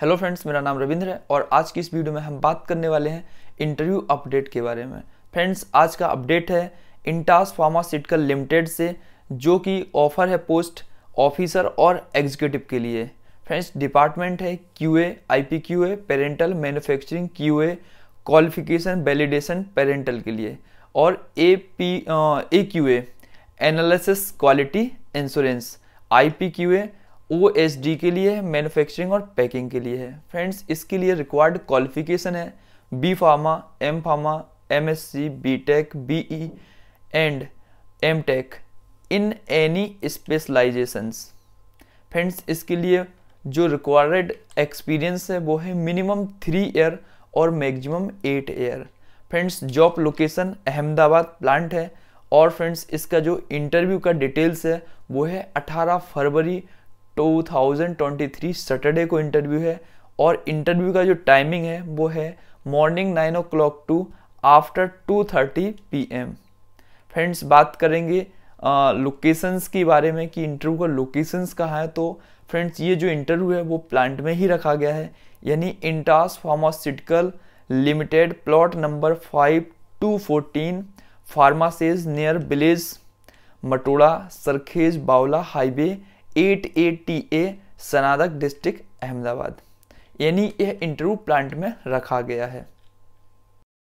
hello friends मेरा नाम रविंद्र है और आज की इस वीडियो में हम बात करने वाले हैं इंटरव्यू अपडेट के बारे में फ्रेंड्स आज का अपडेट है इंटास फार्मास्यूटिकल लिमिटेड से जो कि ऑफर है पोस्ट ऑफिसर और एग्जीक्यूटिव के लिए फ्रेंड्स डिपार्टमेंट है Q A I P Q A parental manufacturing Q A qualification validation parental के लिए और A P A Q A analysis quality insurance I P Q A O के लिए है मैनुफैक्चरिंग और पैकिंग के लिए है फ्रेंड्स इसके लिए रिक्वायर्ड क्वालिफिकेशन है B pharma M pharma M S C B tech B E and M tech in any specializations friends इसके लिए जो रिक्वायर्ड एक्सपीरियंस है वो है मिनिमम थ्री ईयर और maximum eight year friends job location Ahmedabad plant है और फ्रेंड्स इसका जो इंटरव्यू का डिटेल्स है वो है 18 फरवरी 2023 सैटरडे को इंटरव्यू है और इंटरव्यू का जो टाइमिंग है वो है morning nine o'clock to after two thirty P M friends बात करेंगे लोकेशंस के बारे में कि इंटरव्यू का लोकेशंस कहाँ है तो फ्रेंड्स ये जो इंटरव्यू है वो प्लांट में ही रखा गया है यानी Intas pharmaceutical limited plot number five two fourteen Pharmez near village Matoda Sarkhej Bavla highway at A T A सनादक डिस्ट्रिक्ट अहमदाबाद यानी यह इंटरव्यू प्लांट में रखा गया है